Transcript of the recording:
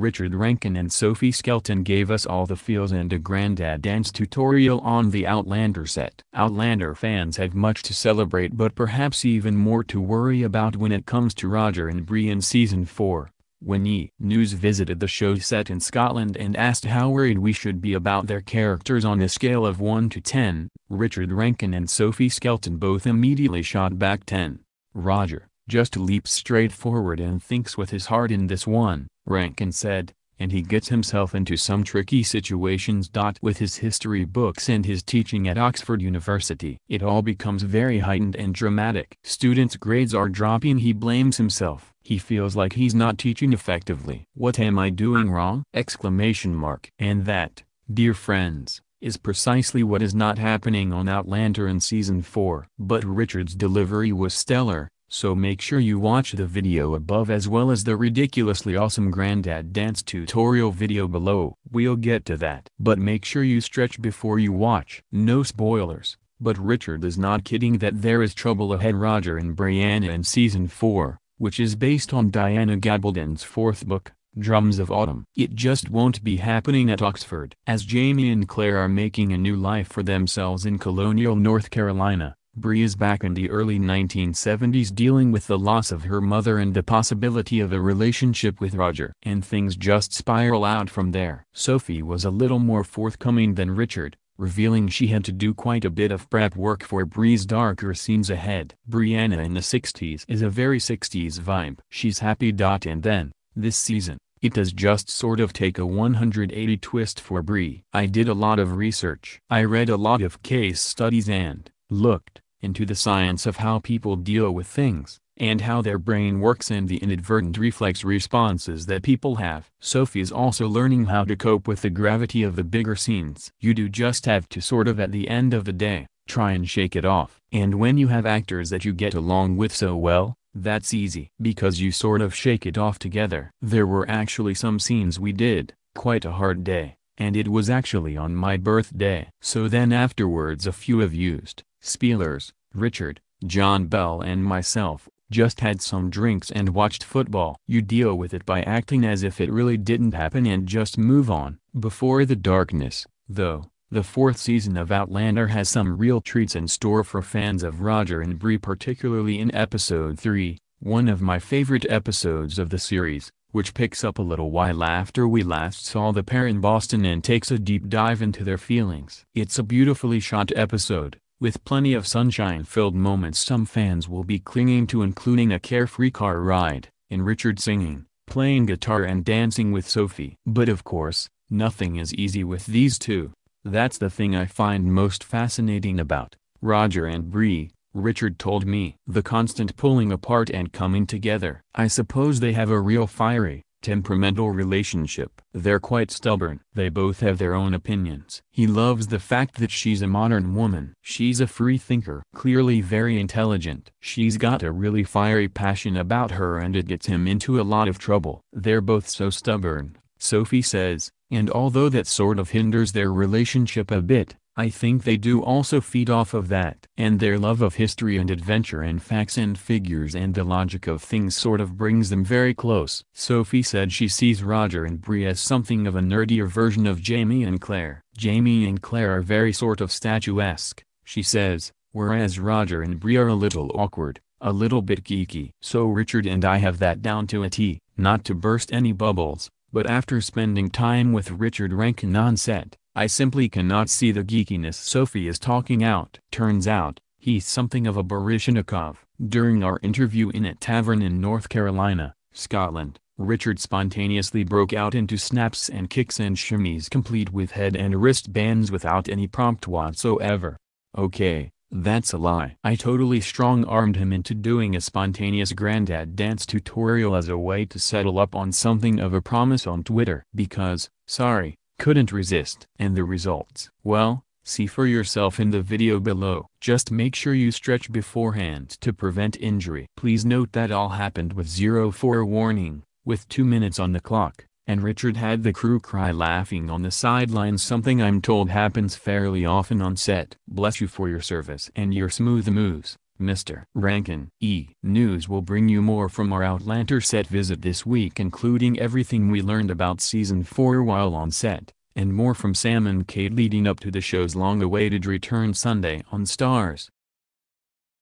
Richard Rankin and Sophie Skelton gave us all the feels and a granddad dance tutorial on the Outlander set. Outlander fans have much to celebrate but perhaps even more to worry about when it comes to Roger and Brienne in season 4. When E! News visited the show set in Scotland and asked how worried we should be about their characters on a scale of 1 to 10, Richard Rankin and Sophie Skelton both immediately shot back 10. Roger, just leaps straight forward and thinks with his heart in this one, Rankin said, and he gets himself into some tricky situations. With his history books and his teaching at Oxford University, it all becomes very heightened and dramatic. Students' grades are dropping. He blames himself. He feels like he's not teaching effectively. What am I doing wrong? Exclamation mark. And that, dear friends, is precisely what is not happening on Outlander in season 4. But Richard's delivery was stellar, so make sure you watch the video above as well as the ridiculously awesome granddad dance tutorial video below. We'll get to that. But make sure you stretch before you watch. No spoilers, but Richard is not kidding that there is trouble ahead Roger and Brianna in season 4, which is based on Diana Gabaldon's fourth book, Drums of Autumn. It just won't be happening at Oxford. As Jamie and Claire are making a new life for themselves in colonial North Carolina, is back in the early 1970s dealing with the loss of her mother and the possibility of a relationship with Roger. And things just spiral out from there. Sophie was a little more forthcoming than Richard, revealing she had to do quite a bit of prep work for Bree's darker scenes ahead. Brianna in the 60s is a very 60s vibe. She's happy. Dot And then, this season, it does just sort of take a 180 twist for Bree. I did a lot of research. I read a lot of case studies and, looked, into the science of how people deal with things, and how their brain works and the inadvertent reflex responses that people have. Sophie's also learning how to cope with the gravity of the bigger scenes. You do just have to sort of at the end of the day, try and shake it off. And when you have actors that you get along with so well, that's easy. Because you sort of shake it off together. There were actually some scenes we did, quite a hard day, and it was actually on my birthday. So then afterwards a few of used Spielers, Richard, John Bell and myself, just had some drinks and watched football. You deal with it by acting as if it really didn't happen and just move on. Before the darkness, though, the fourth season of Outlander has some real treats in store for fans of Roger and Brie, particularly in episode 3, one of my favorite episodes of the series, which picks up a little while after we last saw the pair in Boston and takes a deep dive into their feelings. It's a beautifully shot episode with plenty of sunshine-filled moments some fans will be clinging to including a carefree car ride, and Richard singing, playing guitar and dancing with Sophie. But of course, nothing is easy with these two. That's the thing I find most fascinating about Roger and Bree, Richard told me. The constant pulling apart and coming together. I suppose they have a real fiery, temperamental relationship. They're quite stubborn. They both have their own opinions. He loves the fact that she's a modern woman. She's a free thinker, clearly very intelligent. She's got a really fiery passion about her and it gets him into a lot of trouble. They're both so stubborn, Sophie says, and although that sort of hinders their relationship a bit, I think they do also feed off of that. And their love of history and adventure and facts and figures and the logic of things sort of brings them very close. Sophie said she sees Roger and Brie as something of a nerdier version of Jamie and Claire. Jamie and Claire are very sort of statuesque, she says, whereas Roger and Brie are a little awkward, a little bit geeky. So Richard and I have that down to a T, not to burst any bubbles, but after spending time with Richard Rankin on set, I simply cannot see the geekiness Sophie is talking out. Turns out, he's something of a Barishnikov. During our interview in a tavern in North Carolina, Scotland, Richard spontaneously broke out into snaps and kicks and shimmies complete with head and wrist bands without any prompt whatsoever. Okay, that's a lie. I totally strong-armed him into doing a spontaneous granddad dance tutorial as a way to settle up on something of a promise on Twitter. Because, sorry, couldn't resist. And the results? Well, see for yourself in the video below. Just make sure you stretch beforehand to prevent injury. Please note that all happened with zero forewarning, with 2 minutes on the clock, and Richard had the crew cry laughing on the sidelines something I'm told happens fairly often on set. Bless you for your service and your smooth moves. Mr. Rankin. E! News will bring you more from our Outlander set visit this week including everything we learned about season 4 while on set, and more from Sam and Kate leading up to the show's long-awaited return Sunday on Stars.